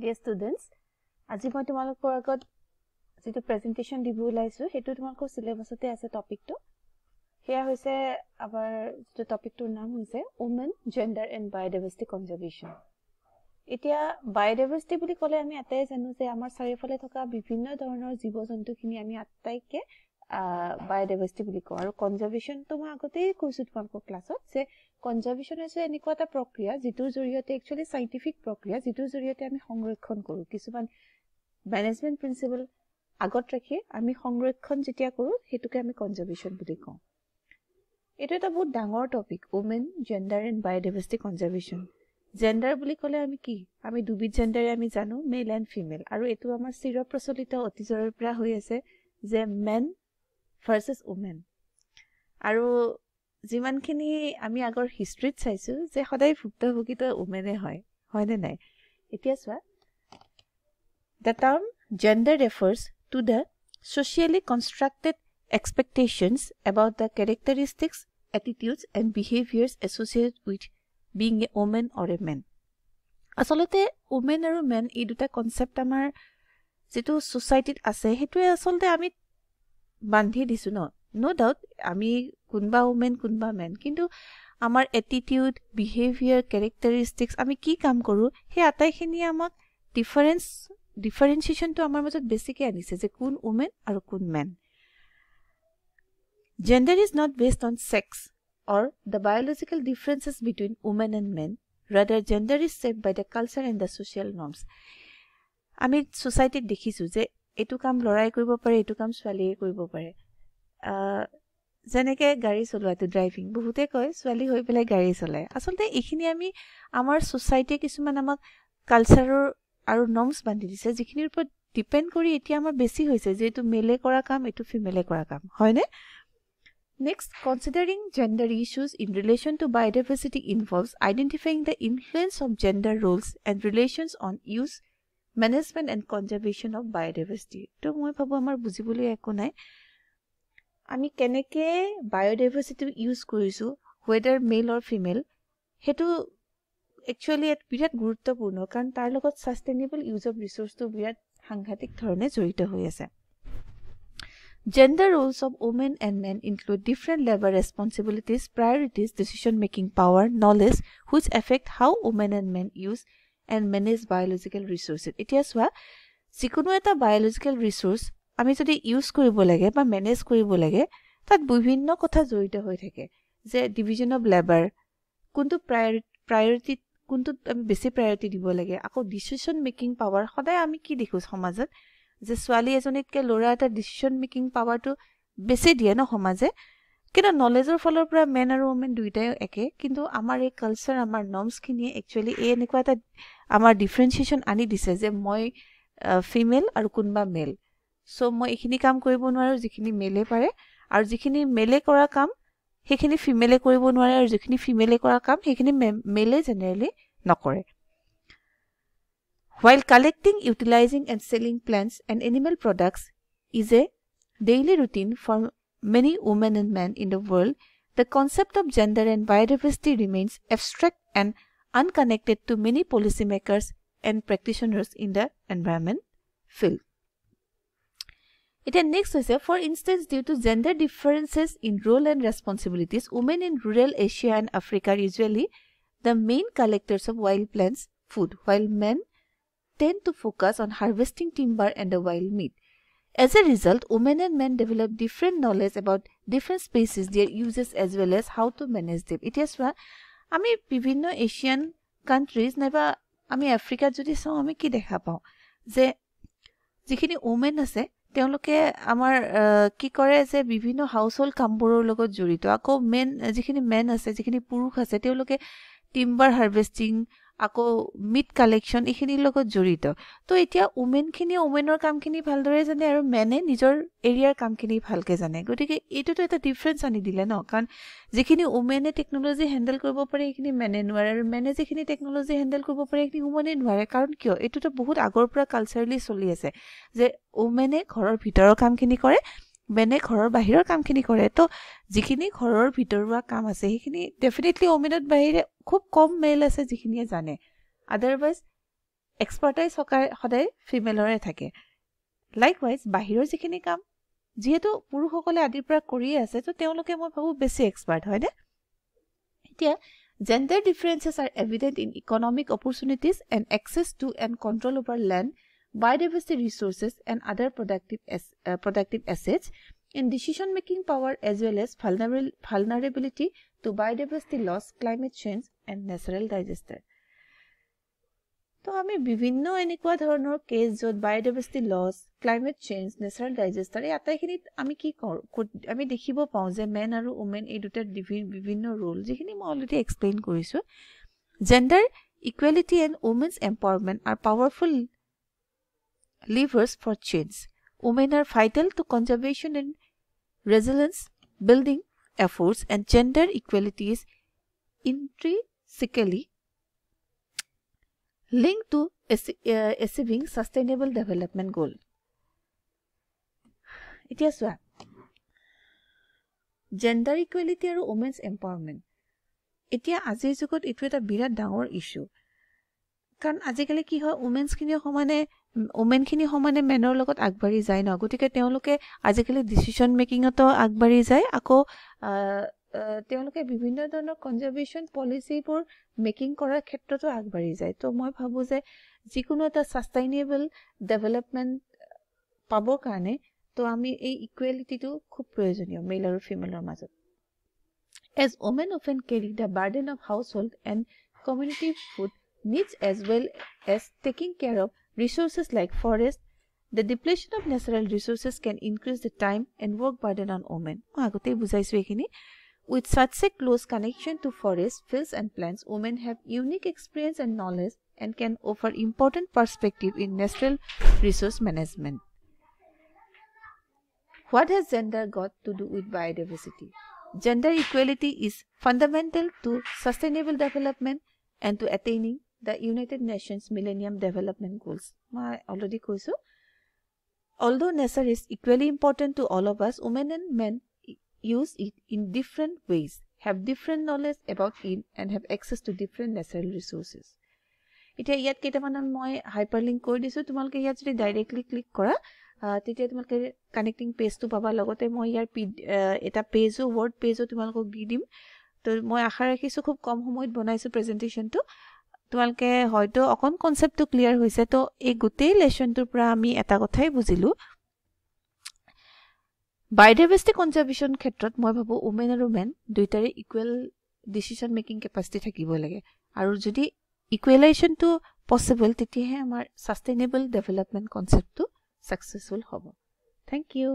Dear students আজি মই তোমালোকৰ আগত যিটো প্ৰেজেণ্টেশ্যন দিব ওলাইছোঁ সেইটো তোমালোকৰ চিলেবাছতে আছে টপিকটো সেয়া হৈছে আমাৰ যিটো টপিকটোৰ নাম হৈছে women gender and biodiversity conservation এতিয়া বায়'ডাইভাৰ্চিটি বুলি ক'লে আমি আটাই জানো যে আমাৰ চাৰিওফালে থকা বিভিন্ন ধৰণৰ জীৱ জন্তুখিনি আমি আটাইতকে বায়'ডাইভাৰ্চিটি বুলি কওঁ আৰু কনজাৰ্ভেশ্যনটো মই আগতেই কৈছোঁ তোমালোকৰ ক্লাছত যে কনজাৰ্ভেশ্যন হৈছে এনেকুৱা এটা প্ৰক্ৰিয়া যিটোৰ জৰিয়তে একচুৱেলি চাইণ্টিফিক প্ৰক্ৰিয়া যিটোৰ জৰিয়তে আমি সংৰক্ষণ কৰোঁ কিছুমান মেনেজমেণ্ট প্ৰিন্সিপল আগত ৰাখি আমি সংৰক্ষণ যেতিয়া কৰোঁ সেইটোকে আমি কনজাৰ্ভেশ্যন বুলি কওঁ এইটো এটা বহুত ডাঙৰ topic women gender and biodiversity conservation gender বুলি ক'লে আমি কি আমি দুবিধ জেণ্ডাৰে আমি জানো মেল এণ্ড ফিমেল আৰু এইটো আমাৰ চিৰ প্ৰচলিত অতীজৰে পৰা হৈ আছে যে মেন ভাৰ্চেছ উমেন আৰু যিমানখিনি আমি আগৰ হিষ্ট্ৰিত চাইছোঁ যে সদায় ভুক্তভোগীটো উমেনে হয়নে নাই এতিয়া চোৱা the term gender refers to the socially constructed expectations about the characteristics attitudes and behaviours associated with being a women or a men আচলতে উমেন আৰু মেন এই দুটা কনচেপ্ট আমাৰ যিটো ছ'চাইটিত আছে সেইটোৱে আচলতে আমি বান্ধি দিছোঁ ন ন' ডাউট আমি কোনোবা উমেন কোনোবা মেন কিন্তু আমাৰ এটিটিউড বিহেভিয়াৰ কেৰেক্টাৰিষ্টিক্স আমি কি কাম কৰোঁ সেই আটাইখিনিয়ে আমাক ডিফাৰেঞ্চ ডিফাৰেঞ্চিয়েশ্যনটো আমাৰ মাজত বেছিকৈ আনিছে যে কোন উমেন আৰু কোন men gender is not based on sex or the biological differences between women and men rather gender is ছেভ by the culture and the social norms আমি ছ'চাইটিত দেখিছোঁ যে এইটো কাম ল'ৰাই কৰিব পাৰে এইটো কাম ছোৱালীয়ে কৰিব পাৰে যেনেকে গাড়ী চলোৱাটো ড্ৰাইভিং বহুতে কয় ছোৱালী হৈ পেলাই গাড়ী চলায় আচলতে এইখিনি আমি আমাৰ ছচাইটিয়ে কিছুমান আমাক কালচাৰৰ আৰু নৰ্মছ বান্ধি দিছে যিখিনিৰ ওপৰত ডিপেণ্ড কৰি এতিয়া আমাৰ বেছি হৈছে যে এইটো মেলে কৰা কাম এইটো ফিমেলে কৰা কাম হয়নে next considering gender issues in relation to biodiversity involves identifying the influence of gender roles and relations on use management and conservation of biodiversity ত' মই ভাবোঁ আমাৰ বুজিবলৈ একো নাই আমি কেনেকে বায়'ডাইভাৰ্চিটি ইউজ কৰিছো ৱেডাৰ মেল অৰ ফিমেল সেইটো একচুৱেলি বিৰাট গুৰুত্বপূৰ্ণ কাৰণ তাৰ লগত ছাষ্টেইনেবল ইউজ অফ ৰিচোৰ্চটো বিৰাট সাংঘাতিক ধৰণে জড়িত হৈ আছে gender roles of women and men include different labour ৰেছপনচিবিলিটিজ priorities decision making power knowledge which affect how women and men use and manage biological resources এতিয়া চোৱা যিকোনো এটা বায়'লজিকেল ৰিচোৰ্চ আমি যদি ইউজ কৰিব লাগে বা মেনেজ কৰিব লাগে তাত বিভিন্ন কথা জড়িত হৈ থাকে যে ডিভিজন অফ লেবাৰ কোনটো প্ৰায়ৰি প্ৰায়ৰিটিত কোনটোত আমি বেছি প্ৰায়ৰিটি দিব লাগে আকৌ ডিচিশ্যন মেকিং পাৱাৰ সদায় আমি কি দেখোঁ সমাজত যে ছোৱালী এজনীতকৈ ল'ৰা এটা ডিচিশ্যন মেকিং পাৱাৰটো বেছি দিয়ে ন সমাজে কিন্তু নলেজৰ ফালৰ পৰা মেন আৰু ৱমেন দুয়োটাই একে কিন্তু আমাৰ এই কালচাৰ আমাৰ নৰ্মছখিনিয়ে একচুৱেলি এই এনেকুৱা এটা আমাৰ ডিফাৰেঞ্চিয়েশ্যন আনি দিছে যে মই ফিমেল আৰু কোনোবা male so' while collecting, utilizing, and selling plants and animal products is a daily routine for many women and men in the world, the concept of gender and biodiversity remains abstract and unconnected to many policymakers and practitioners in the environment field. এতিয়া next হৈছে for instance due to gender differences in role and responsibilities women in rural Asia and Africa usually the main collectors of wild plants food wild men tend to focus on harvesting timber and the wild meat as a result women and men develop different knowledge about different species their uses as well as how to manage them এতিয়া চোৱা আমি বিভিন্ন Asian countries নাইবা আমি আফ্ৰিকাত যদি চাওঁ আমি কি দেখা পাওঁ যে যিখিনি উমেন আছে তেওঁলোকে আমাৰ কি কৰে যে বিভিন্ন হাউচ হোল্ড কামবোৰৰ লগত জড়িত আকৌ মেন যিখিনি মেন আছে যিখিনি পুৰুষ আছে তেওঁলোকে টিম্বাৰ হাৰ্ভেষ্টিং আকৌ মিট কালেকশ্যন এইখিনিৰ লগত জড়িত তো এতিয়া উমেনখিনিয়ে উমেনৰ কামখিনি ভালদৰে জানে আৰু মেনে নিজৰ এৰিয়াৰ কামখিনি ভালকৈ জানে গতিকে এইটোতো এটা ডিফাৰেঞ্চ আনি দিলে ন কাৰণ যিখিনি উমেনে টেকন'লজি হেণ্ডেল কৰিব পাৰে সেইখিনি মেনে নোৱাৰে আৰু মেনে যিখিনি টেকন'লজি হেণ্ডেল কৰিব পাৰে সেইখিনি উমেনে নোৱাৰে কাৰণ কিয় এইটোতো বহুত আগৰ পৰা কালচাৰেলি চলি আছে যে উমেনে ঘৰৰ ভিতৰৰ কামখিনি কৰে মেনে ঘৰৰ বাহিৰৰ কামখিনি কৰে তো যিখিনি ঘৰৰ ভিতৰুৱা কাম আছে সেইখিনি ডেফিনেটলি উমেনত বাহিৰে খুব কম মেইল আছে যিখিনিয়ে জানে আদাৰৱাইজ এক্সপাৰ্টাইজ সদায় ফিমেলৰে থাকে লাইকৱাইজ বাহিৰৰ যিখিনি কাম যিহেতু পুৰুষসকলে আদিৰ পৰা কৰিয়ে আছে ত' তেওঁলোকে মই ভাবোঁ বেছি এক্সপাৰ্ট হয়নে এতিয়া gender differences are evident in economic opportunities and access to and control over land biodiversity resources and other productive productive assets in decision making power as well as vulnerability to biodiversity loss, climate change and natural disaster. So, we have seen case of biodiversity loss, climate change, natural disaster. We have seen men and women have role. already explained Gender equality and women's empowerment are powerful levers for change. Women are vital to conservation and resilience building efforts and gender equality is intrinsically linked to uh, achieving sustainable development goal. It is what? Gender equality or women's empowerment. It is as you could it with a bigger downward issue. Can as a women's kinyo homane ওমেনখিনি সমানে মেনৰ লগত আগবাঢ়ি যায় ন গতিকে তেওঁলোকে আজিকালি decision মেকিঙতো আগবাঢ়ি যায় আকৌ তেওঁলোকে বিভিন্ন ধৰণৰ কনজাৰ্ভেশ্যন পলিচিবোৰ মেকিং কৰাৰ ক্ষেত্ৰতো আগবাঢ়ি যায় ত' মই ভাবোঁ যে যিকোনো এটা ছাষ্টেইনেবল ডেভেলপমেণ্ট পাবৰ কাৰণে ত' আমি এই ইকুৱেলিটিটো খুব প্ৰয়োজনীয় মেল আৰু ফিমেলৰ মাজত as women often carry the burden of household and community food needs as well as taking care of resources like forests, the depletion of natural resources can increase the time and work burden on women With such a close connection to forests, fields and plants, women have unique experience and knowledge and can offer important perspective in natural resource management. What has gender got to do with biodiversity? Gender equality is fundamental to sustainable development and to attaining the United Nations millennium development goals মই already কৈছোঁ although' nature is equally important to all of us women and men use it in different ways have different knowledge about in and have access to different natural resources এতিয়া ইয়াত কেইটামান মই hyper link কৰি দিছোঁ তোমালোকে ইয়াত যদি directly click কৰা তেতিয়া তোমালোকে কানেক্টিং পেজটো পাবা লগতে মই ইয়াৰ পি এটা পেজো ৱৰ্ড পেজো তোমালোকক দি দিম তো মই আশা ৰাখিছোঁ খুব কম সময়ত বনাইছোঁ প্ৰেজেণ্টেশ্যনটো তোমালোকে হয়তো অকণ কনচেপ্টটো ক্লিয়াৰ হৈছে তো এই গোটেই লেশ্যনটোৰ পৰা আমি এটা কথাই বুজিলোঁ বায়'ডাইভাৰ্চিটি কনজাৰ্ভেশ্যন ক্ষেত্ৰত মই ভাবোঁ উমেন আৰু মেন দুয়োটাৰে ইকুৱেল ডিচিশ্যন মেকিং কেপাচিটি থাকিব লাগে আৰু যদি ইকুৱেলাইজেশ্যনটো পচিবল তেতিয়াহে আমাৰ ছাষ্টেইনেবল ডেভেলপমেণ্ট কনচেপ্টটো ছাকচেছফুল হ'ব থেংক ইউ